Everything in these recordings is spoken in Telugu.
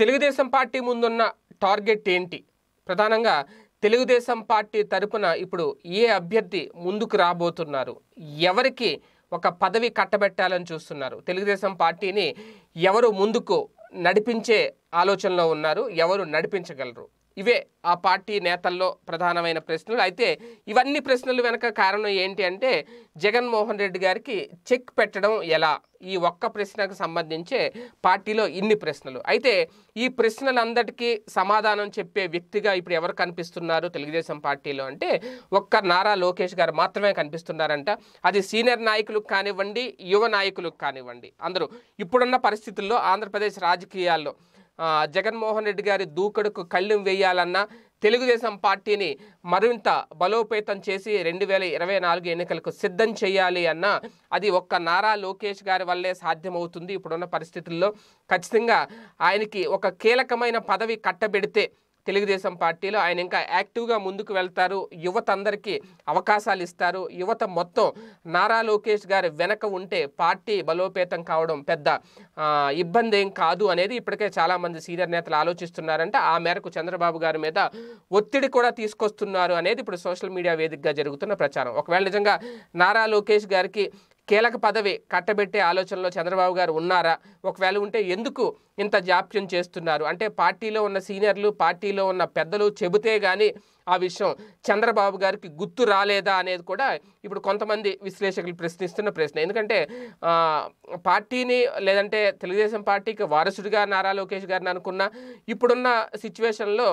తెలుగుదేశం పార్టీ ముందున్న టార్గెట్ ఏంటి ప్రధానంగా తెలుగుదేశం పార్టీ తరపున ఇప్పుడు ఏ అభ్యర్థి ముందుకు రాబోతున్నారు ఎవరికి ఒక పదవి కట్టబెట్టాలని చూస్తున్నారు తెలుగుదేశం పార్టీని ఎవరు ముందుకు నడిపించే ఆలోచనలో ఉన్నారు ఎవరు నడిపించగలరు ఇవే ఆ పార్టీ నేతల్లో ప్రధానమైన ప్రశ్నలు అయితే ఇవన్నీ ప్రశ్నలు వెనక కారణం ఏంటి అంటే జగన్మోహన్ రెడ్డి గారికి చెక్ పెట్టడం ఎలా ఈ ఒక్క ప్రశ్నకు సంబంధించే పార్టీలో ఇన్ని ప్రశ్నలు అయితే ఈ ప్రశ్నలందరికీ సమాధానం చెప్పే వ్యక్తిగా ఇప్పుడు ఎవరు కనిపిస్తున్నారు తెలుగుదేశం పార్టీలో అంటే ఒక్క నారా లోకేష్ గారు మాత్రమే కనిపిస్తున్నారంట అది సీనియర్ నాయకులకు కానివ్వండి యువ నాయకులకు కానివ్వండి అందరూ ఇప్పుడున్న పరిస్థితుల్లో ఆంధ్రప్రదేశ్ రాజకీయాల్లో జగన్మోహన్ రెడ్డి గారి దూకడుకు కళ్ళెం వేయాలన్నా తెలుగుదేశం పార్టీని మరింత బలోపేతం చేసి రెండు వేల ఇరవై నాలుగు ఎన్నికలకు సిద్ధం చేయాలి అన్న అది ఒక్క నారా లోకేష్ గారి వల్లే సాధ్యమవుతుంది ఇప్పుడున్న పరిస్థితుల్లో ఖచ్చితంగా ఆయనకి ఒక కీలకమైన పదవి కట్టబెడితే తెలుగుదేశం పార్టీలో ఆయన ఇంకా యాక్టివ్గా ముందుకు వెళ్తారు యువత అందరికీ అవకాశాలు ఇస్తారు యువత మొత్తం నారా లోకేష్ గారి వెనక ఉంటే పార్టీ బలోపేతం కావడం పెద్ద ఇబ్బంది ఏం కాదు అనేది ఇప్పటికే చాలామంది సీనియర్ నేతలు ఆలోచిస్తున్నారంటే ఆ మేరకు చంద్రబాబు గారి మీద ఒత్తిడి కూడా తీసుకొస్తున్నారు అనేది ఇప్పుడు సోషల్ మీడియా వేదికగా జరుగుతున్న ప్రచారం ఒకవేళ నిజంగా నారా లోకేష్ గారికి కీలక పదవి కట్టబెట్టే ఆలోచనలో చంద్రబాబు గారు ఉన్నారా ఒకవేళ ఉంటే ఎందుకు ఇంత జాప్యం చేస్తున్నారు అంటే పార్టీలో ఉన్న సీనియర్లు పార్టీలో ఉన్న పెద్దలు చెబితే కానీ ఆ విషయం చంద్రబాబు గారికి గుర్తు రాలేదా అనేది కూడా ఇప్పుడు కొంతమంది విశ్లేషకులు ప్రశ్నిస్తున్న ప్రశ్న ఎందుకంటే పార్టీని లేదంటే తెలుగుదేశం పార్టీకి వారసుడిగా నారా లోకేష్ గారిని అనుకున్న ఇప్పుడున్న సిచ్యువేషన్లో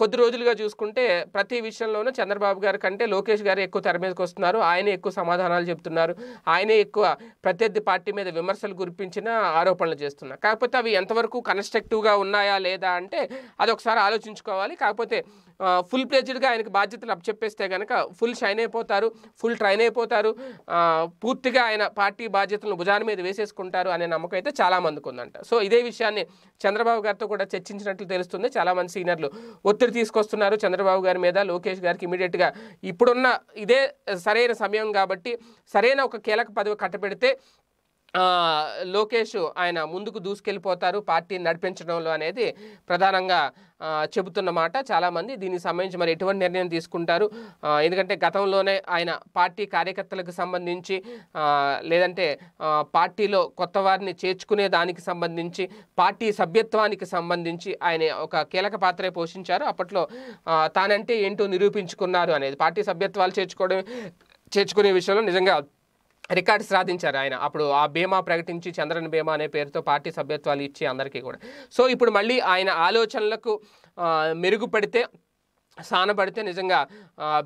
కొద్ది రోజులుగా చూసుకుంటే ప్రతి విషయంలోనూ చంద్రబాబు గారి కంటే లోకేష్ గారు ఎక్కువ తెర మీదకి వస్తున్నారు ఆయనే ఎక్కువ సమాధానాలు చెప్తున్నారు ఆయనే ఎక్కువ ప్రత్యర్థి పార్టీ మీద విమర్శలు గురిపించిన ఆరోపణలు చేస్తున్నారు కాకపోతే అవి ఎంతవరకు కన్స్ట్రక్టివ్గా ఉన్నాయా లేదా అంటే అదొకసారి ఆలోచించుకోవాలి కాకపోతే ఫుల్ ప్లేజ్డ్గా ఆయనకు బాధ్యతలు అప్పచెప్పేస్తే కనుక ఫుల్ షైన్ అయిపోతారు ఫుల్ ట్రైన్ అయిపోతారు పూర్తిగా ఆయన పార్టీ బాధ్యతలను భుజాన మీద వేసేసుకుంటారు అనే నమ్మకం అయితే చాలామందికి ఉందంట సో ఇదే విషయాన్ని చంద్రబాబు గారితో కూడా చర్చించినట్లు తెలుస్తుంది చాలామంది సీనియర్లు ఒత్తిడి తీసుకొస్తున్నారు చంద్రబాబు గారి మీద లోకేష్ గారికి ఇమీడియట్గా ఇప్పుడున్న ఇదే సరైన సమయం కాబట్టి సరైన ఒక కీలక పదవి కట్టబెడితే లోకేష్ ఆయన ముందుకు దూసుకెళ్ళిపోతారు పార్టీని నడిపించడంలో అనేది ప్రధానంగా చెబుతున్నమాట చాలామంది దీనికి సంబంధించి మరి ఎటువంటి నిర్ణయం తీసుకుంటారు ఎందుకంటే గతంలోనే ఆయన పార్టీ కార్యకర్తలకు సంబంధించి లేదంటే పార్టీలో కొత్త వారిని చేర్చుకునే దానికి సంబంధించి పార్టీ సభ్యత్వానికి సంబంధించి ఆయన ఒక కీలక పాత్రే పోషించారు అప్పట్లో తానంటే ఏంటో నిరూపించుకున్నారు అనేది పార్టీ సభ్యత్వాలు చేర్చుకోవడం చేర్చుకునే విషయంలో నిజంగా రికార్డు సాధించారు ఆయన అప్పుడు ఆ భీమా ప్రకటించి చంద్రన్ భీమా అనే పేరుతో పార్టీ సభ్యత్వాలు ఇచ్చి అందరికీ కూడా సో ఇప్పుడు మళ్ళీ ఆయన ఆలోచనలకు మెరుగుపడితే సానబడితే నిజంగా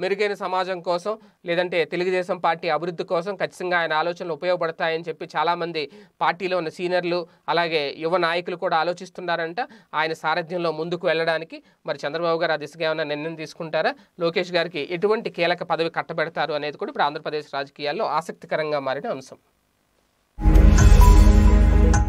మెరుగైన సమాజం కోసం లేదంటే తెలుగుదేశం పార్టీ అభివృద్ధి కోసం ఖచ్చితంగా ఆయన ఆలోచనలు ఉపయోగపడతాయని చెప్పి చాలామంది పార్టీలో ఉన్న సీనియర్లు అలాగే యువ నాయకులు కూడా ఆలోచిస్తున్నారంట ఆయన సారథ్యంలో ముందుకు వెళ్ళడానికి మరి చంద్రబాబు గారు ఆ దిశగా ఏమైనా నిర్ణయం తీసుకుంటారా లోకేష్ గారికి ఎటువంటి కీలక పదవి కట్టబెడతారు అనేది కూడా ఇప్పుడు ఆంధ్రప్రదేశ్ రాజకీయాల్లో ఆసక్తికరంగా మారిన అంశం